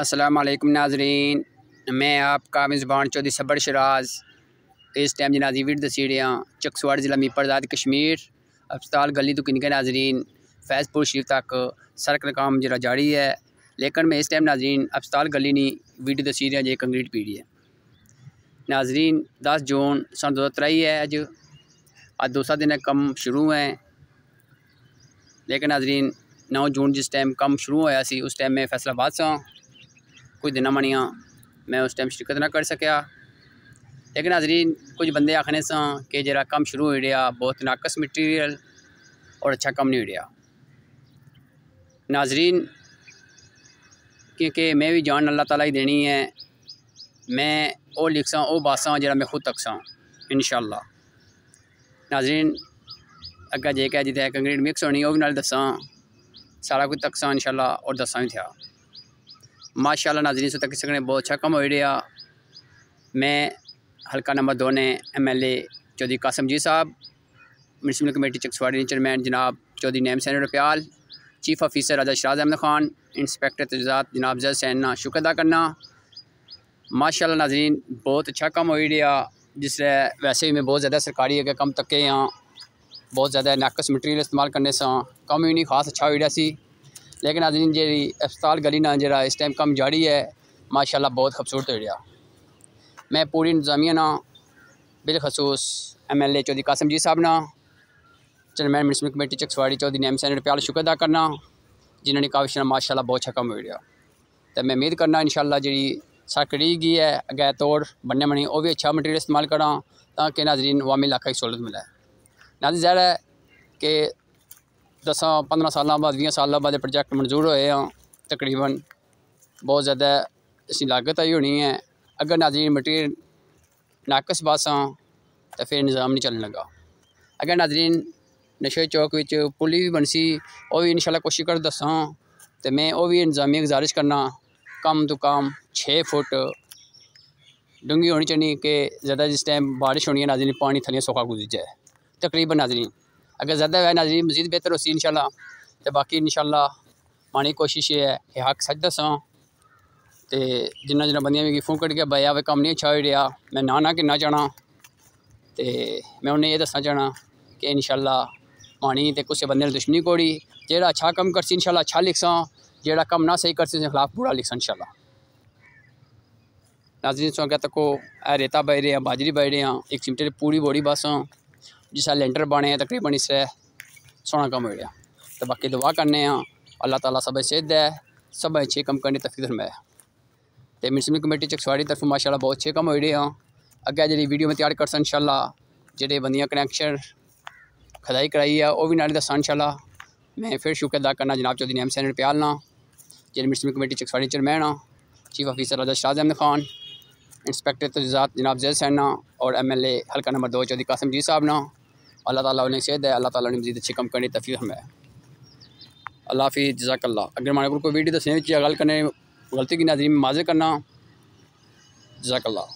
असलकम नाजरीन मैं आपका मेज़बान चौधरी सबर शराज इस टाइम जनाजी वीर दसीड़ियाँ चकसवाड़ ज़िला मीपरजाद कश्मीर अस्पताल गली तो किनके नाजरीन फैज़पुर शरीफ तक सड़क का काम जरा जारी है लेकिन मैं इस टाइम नाजरीन अस्पताल गली नहीं वीडियो दसीरियाँ जो कंक्रीट पीढ़ी है नाजरीन दस जून सन दो हज़ार त्रई है अज अज दूसरा दिन कम शुरू है लेकिन नाजरीन नौ जून जिस टाइम कम शुरू होया उस टाइम मैं फैसलाबाद से हाँ कुछ दिन बनिया मैं उस टाइम शिरकत ना कर सकिया लेकिन हाजरीन कुछ बंदे आखने स कि जरा कम शुरू हो गया बहुत नाकस मटीरियल और अच्छा कम नहीं उड़िया नाजरीन क्योंकि मैं भी जान अल्लाह तला ही देनी है मैं वो लिख वो बासा जरा मैं खुद सौ इन नाजरीन अगर जे कह जितने कंक्रीट मिक्स होनी वह भी दसा सारा कुछ तकसा इन शाला और दसा भी थे माशाला नाजरीन से तक सकने बहुत अच्छा कम हो रहा मैं हल्का नंबर दो ने M L A Chaudhary Kasam ji साहब म्यूनसिपल कमेटी चकसवाड़ी चेयरमैन जनाब Chaudhary Naim Sain Rupyal chief officer Raja Shiraz Ahmad Khan inspector तजात जनाब जज सैना शुक्र अदा करना माशा नाजरीन बहुत अच्छा कम हो रहा जिस वैसे ही मैं बहुत ज़्यादा सरकारी अगर कम तके हाँ बहुत ज़्यादा नाकस मटीरियल इस्तेमाल करने से कम ही नहीं खास अच्छा हो रहा है लेकिन नाजरीन जी अस्पताल गली ना जरा इस टाइम कम जारी है माशाल्लाह बहुत खूबसूरत हो गया मैं पूरी इंतजामिया ना बिलखसूस M L A Chaudhary Kasam ji साहब ना chairman municipal committee Chaksawari Chaudhary Naim Sain प्यार शुक्र अदा करना जिन्होंने काविश माशाला बहुत अच्छा कम हो तो मैं उम्मीद करना इन शाला जी सरकड़ी गई है अगै तोड़ बनने बनी वह भी अच्छा मटीरियल इस्तेमाल करा ताकि नाजरीन वामी इलाका की सहूलत मिले नाजी जहर है कि दस पंद्रह साल बाद भी साल बाद प्रोजेक्ट मंजूर हो तकरीबन बहुत ज़्यादा इसी लागत आई होनी है अगर नाजरीन मटीरियल नाकस बस हाँ तो फिर निज़ाम नहीं चलन लगा अगर नाजरीन नशे चौक में पुली भी बनसी वह भी इन शाला कोशिश कर दसा तो मैं वह भी इंतजामिया गुजारिश करना कम तो कम छे फुट डूंगी होनी चाहिए कि ज़्यादा जिस टाइम बारिश होनी है नाजरीन पानी थलिया सौखा गुजर जाए तकरीबन नाजरीन अगर ज़्यादा है नाजरीन मज़ीद बेहतर होसी इन शाला तो बाकी इन शाला मानी कोशिश ये है कि हक सच दसा तो जिन्ना जिन्ना बंदियां मिगी फोन गया बया वे कम नहीं अच्छा हो रहा मैं ना ना किन्ना चाह्ना तो मैं उन्हें यह दसना चाहना कि इन मानी ते कुसै बंदे ने दुश्मनी कौड़ी जेह्ड़ा अच्छा कम कर सी इन शाला अच्छा लिखसां जेह्ड़ा कम ना सही कर सी खिलाफ बुरा लिखसां इन शाला नाजरी सौ क्या तक को रेता बह रहे हैं बाजरी बह रहे हैं एक चिमटे पूरी बोड़ी बस हाँ जिसका लेंटर बने तकरीबन इस सोना कम हो गया तो बाकी दुआ करने हाँ अल्लाह ताला सब अच्छे दे सब अच्छे कम करने तफीदर में तो म्यूनसिपल कमेटी चकसवाड़ी तरफ माशाला बहुत अच्छे कम रहे हैं अगर जी वीडियो में तैयार कर सन इनशाला जेडे बंद कनैक्शन खदाई कराई है वह भी नाले दस्सा इंशाला मैं फिर शुक्र अदा करना जनाब चौधरी एम सैन प्याल ना जे म्यूनसिपल कमेटी चकसवाड़ी चेयरमैन हाँ chief officer Raja Shah Ahmad Khan inspector तजात जनाब जैद सैन और एम एल ए हल्का नंबर दो चौधरी कासम जी साहब ना अल्लाह ताला उन्हें सेहत है अल्लाह ताला ने मजीद अच्छी कम करने तफी हमें अल्लाह हाफी जजाकल्ला अगर हमारे को कोई वीडियो तो गल करने गलती की नाजरी में माजे करना जजाकल्ला